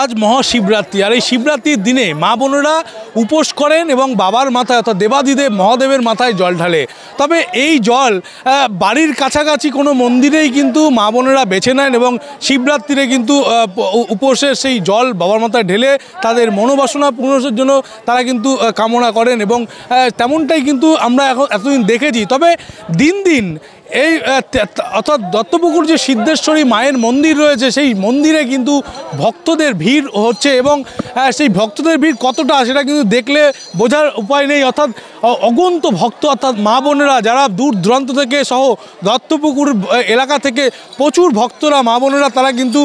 আজ মহাশিবরাত্রি আর এই শিবরাত্রির দিনে মা বোনেরা উপোস করেন এবং বাবার মাথায় অর্থাৎ দেবাদিদেব মহাদেবের মাথায় জল ঢালে তবে এই জল বাড়ির কাছাকাছি কোনো মন্দিরেই কিন্তু মা বোনেরা বেছে নেন এবং শিবরাত্রিরে কিন্তু উপোসের সেই জল বাবার মাথায় ঢেলে তাদের মনোবাসনা পূরণের জন্য তারা কিন্তু কামনা করেন এবং তেমনটাই কিন্তু আমরা এখন এতদিন দেখেছি তবে দিন দিন এই অর্থাৎ দত্তপুকুর যে সিদ্ধেশ্বরী মায়ের মন্দির রয়েছে সেই মন্দিরে কিন্তু ভক্তদের ভিড় হচ্ছে এবং হ্যাঁ, সেই ভক্তদের ভিড় কতটা সেটা কিন্তু দেখলে বোঝার উপায় নেই অর্থাৎ অগন্ত ভক্ত অর্থাৎ মা বোনেরা যারা দূর দূরান্ত থেকে সহ দত্তপুকুর এলাকা থেকে প্রচুর ভক্তরা মা বোনেরা তারা কিন্তু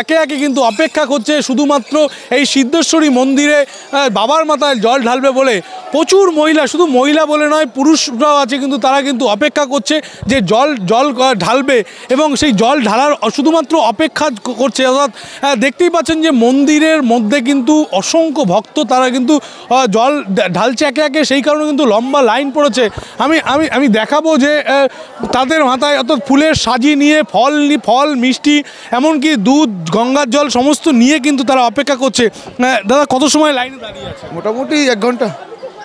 একে একে কিন্তু অপেক্ষা করছে শুধুমাত্র এই সিদ্ধেশ্বরী মন্দিরে বাবার মাথায় জল ঢালবে বলে প্রচুর মহিলা শুধু মহিলা বলে নয় পুরুষরাও আছে কিন্তু তারা কিন্তু অপেক্ষা করছে যে জল জল ঢালবে এবং সেই জল ঢালার শুধুমাত্র অপেক্ষা করছে অর্থাৎ দেখতেই পাচ্ছেন যে মন্দিরের মধ্যে কিন্তু অসংখ্য ভক্ত তারা কিন্তু জল ঢালছে একে একে সেই কারণে কিন্তু কিন্তু লম্বা লাইন পড়েছে আমি আমি আমি দেখাবো যে তাদের মাথায় অত ফুলের সাজি নিয়ে ফল ফল মিষ্টি এমনকি দুধ গঙ্গার জল সমস্ত নিয়ে কিন্তু তারা অপেক্ষা করছে দাদা কত সময় লাইনে দাঁড়িয়ে আছে মোটামুটি এক ঘন্টা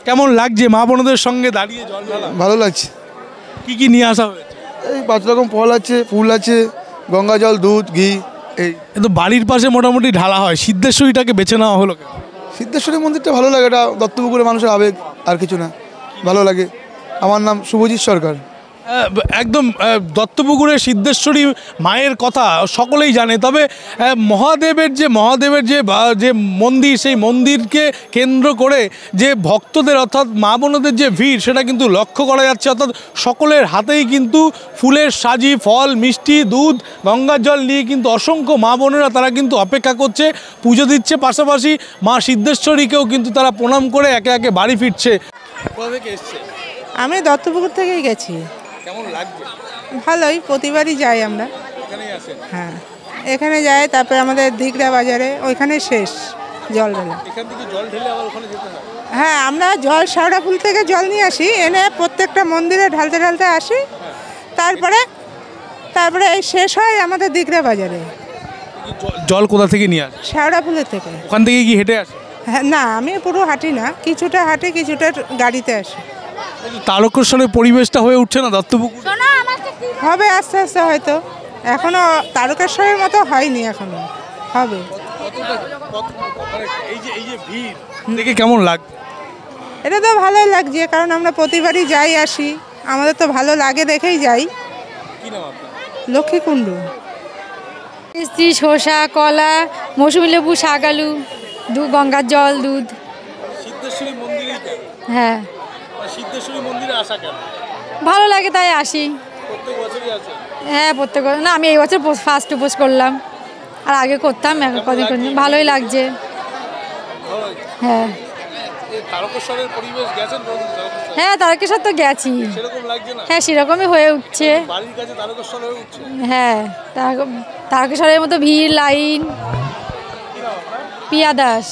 কেমন লাগছে মা বোনদের সঙ্গে দাঁড়িয়ে জল ভালো লাগছে কি কি নিয়ে আসা হয়েছে এই পাঁচ রকম ফল আছে ফুল আছে গঙ্গা জল দুধ ঘি এই কিন্তু বাড়ির পাশে মোটামুটি ঢালা হয় সিদ্ধেশ্বরীটাকে বেছে নেওয়া হলো সিদ্ধেশ্বরী মন্দিরটা ভালো লাগে এটা দত্তপুকুরে মানুষের আবেগ আর কিছু না ভালো লাগে আমার নাম শুভজিৎ সরকার একদম দত্তপুকুরের সিদ্ধেশ্বরী মায়ের কথা সকলেই জানে তবে মহাদেবের যে মহাদেবের যে যে মন্দির সেই মন্দিরকে কেন্দ্র করে যে ভক্তদের অর্থাৎ মা বোনদের যে ভিড় সেটা কিন্তু লক্ষ্য করা যাচ্ছে অর্থাৎ সকলের হাতেই কিন্তু ফুলের সাজি ফল মিষ্টি দুধ গঙ্গার জল নিয়ে কিন্তু অসংখ্য মা বোনেরা তারা কিন্তু অপেক্ষা করছে পুজো দিচ্ছে পাশাপাশি মা সিদ্ধেশ্বরীকেও কিন্তু তারা প্রণাম করে একে একে বাড়ি ফিরছে আমি দত্তপুকুর থেকেই গেছি ভালোই প্রতিবারই যাই আমরা হ্যাঁ এখানে যাই তারপরে আমাদের দিঘরা বাজারে ওইখানে শেষ জল ঢেলে হ্যাঁ আমরা জল শাওড়া ফুল থেকে জল নিয়ে আসি এনে প্রত্যেকটা মন্দিরে ঢালতে ঢালতে আসি তারপরে তারপরে শেষ হয় আমাদের দিঘরা বাজারে জল কোথা থেকে নিয়ে আসে শাওড়া ফুলের থেকে ওখান থেকে কি হেঁটে আসে হ্যাঁ, না আমি পুরো হাঁটি না কিছুটা হাঁটি কিছুটা গাড়িতে আসি তারকেশ্বরের পরিবেশটা হয়ে উঠছে না দত্তপুকুর হবে আস্তে আস্তে হয়তো এখনো তারকেশ্বরের মতো হয়নি এখনো হবে দেখে কেমন লাগ এটা তো ভালো লাগছে কারণ আমরা প্রতিবারই যাই আসি আমাদের তো ভালো লাগে দেখেই যাই লক্ষ্মী কুণ্ডু মিস্ত্রি শসা কলা মৌসুমি লেবু শাক আলু গঙ্গার জল দুধ হ্যাঁ ভালো লাগে তাই আসি হ্যাঁ প্রত্যেক না আমি এই বছর ফার্স্ট উপোস করলাম আর আগে করতাম এখন কদিন কদিন ভালোই লাগছে হ্যাঁ হ্যাঁ তারকেশ্বর তো গেছি হ্যাঁ সেরকমই হয়ে উঠছে হ্যাঁ তারকেশ্বরের মতো ভিড় লাইন পিয়া দাস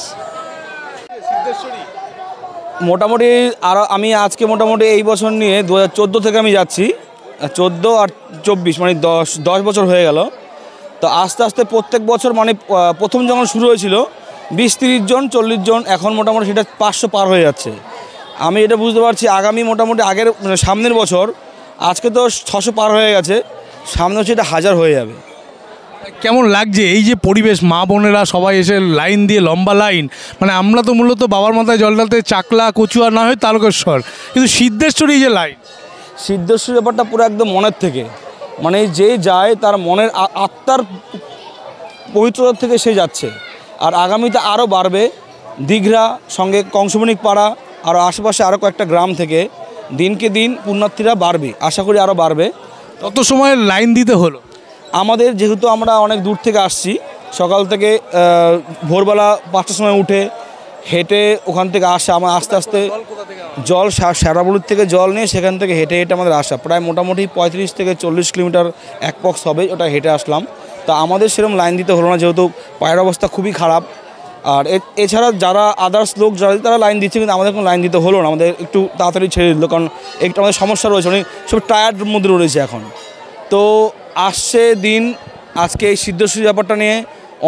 মোটামুটি আর আমি আজকে মোটামুটি এই বছর নিয়ে দু চোদ্দো থেকে আমি যাচ্ছি চোদ্দো আর চব্বিশ মানে দশ দশ বছর হয়ে গেল তো আস্তে আস্তে প্রত্যেক বছর মানে প্রথম যখন শুরু হয়েছিল বিশ তিরিশ জন চল্লিশ জন এখন মোটামুটি সেটা পাঁচশো পার হয়ে যাচ্ছে আমি এটা বুঝতে পারছি আগামী মোটামুটি আগের মানে সামনের বছর আজকে তো ছশো পার হয়ে গেছে সামনে হচ্ছে এটা হাজার হয়ে যাবে কেমন লাগছে এই যে পরিবেশ মা বোনেরা সবাই এসে লাইন দিয়ে লম্বা লাইন মানে আমরা তো মূলত বাবার মাথায় জল ঢালতে চাকলা কচুয়া না হয় তারকেশ্বর কিন্তু সিদ্ধেশ্বরী যে লাইন সিদ্ধেশ্বরী ব্যাপারটা পুরো একদম মনের থেকে মানে যে যায় তার মনের আত্মার পবিত্রতার থেকে সে যাচ্ছে আর আগামীতে আরও বাড়বে দীঘরা সঙ্গে কংসমণিক পাড়া আর আশেপাশে আরও কয়েকটা গ্রাম থেকে দিনকে দিন পুণ্যার্থীরা বাড়বে আশা করি আরও বাড়বে তত সময় লাইন দিতে হলো আমাদের যেহেতু আমরা অনেক দূর থেকে আসছি সকাল থেকে ভোরবেলা পাঁচটার সময় উঠে হেঁটে ওখান থেকে আসা আমার আস্তে আস্তে জল শ্যারাবুড়ির থেকে জল নিয়ে সেখান থেকে হেঁটে হেঁটে আমাদের আসা প্রায় মোটামুটি পঁয়ত্রিশ থেকে চল্লিশ কিলোমিটার এক পক্স হবে ওটা হেঁটে আসলাম তা আমাদের সেরকম লাইন দিতে হলো না যেহেতু পায়ের অবস্থা খুবই খারাপ আর এছাড়া যারা আদার্স লোক যারা তারা লাইন দিচ্ছে কিন্তু আমাদের কোনো লাইন দিতে হলো না আমাদের একটু তাড়াতাড়ি ছেড়ে দিল কারণ একটু আমাদের সমস্যা রয়েছে অনেক সব টায়ার্ড মধ্যে রয়েছে এখন তো আসছে দিন আজকে এই সিদ্ধশ্রী ব্যাপারটা নিয়ে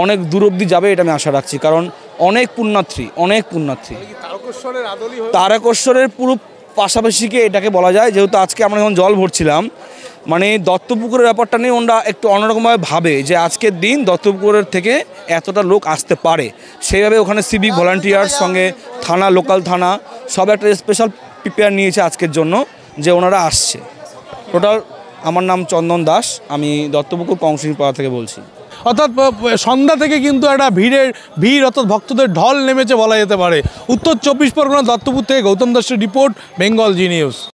অনেক দূর অবধি যাবে এটা আমি আশা রাখছি কারণ অনেক পুণ্যার্থী অনেক পুণ্যার্থী মানে তারকেশ্বরের পুরো পাশাপাশিকে এটাকে বলা যায় যেহেতু আজকে আমরা যখন জল ভরছিলাম মানে দত্তপুকুরের ব্যাপারটা নিয়ে ওরা একটু অন্যরকমভাবে ভাবে যে আজকের দিন দত্তপুকুরের থেকে এতটা লোক আসতে পারে সেইভাবে ওখানে সিভিক ভলান্টিয়ার সঙ্গে থানা লোকাল থানা সব একটা স্পেশাল প্রিপেয়ার নিয়েছে আজকের জন্য যে ওনারা আসছে টোটাল আমার নাম চন্দন দাস আমি দত্তপুকুর কংসিপাড়া থেকে বলছি অর্থাৎ সন্ধ্যা থেকে কিন্তু একটা ভিড়ের ভিড় অর্থাৎ ভক্তদের ঢল নেমেছে বলা যেতে পারে উত্তর চব্বিশ পরগনা দত্তপুর থেকে গৌতম দাসের রিপোর্ট বেঙ্গল জি নিউজ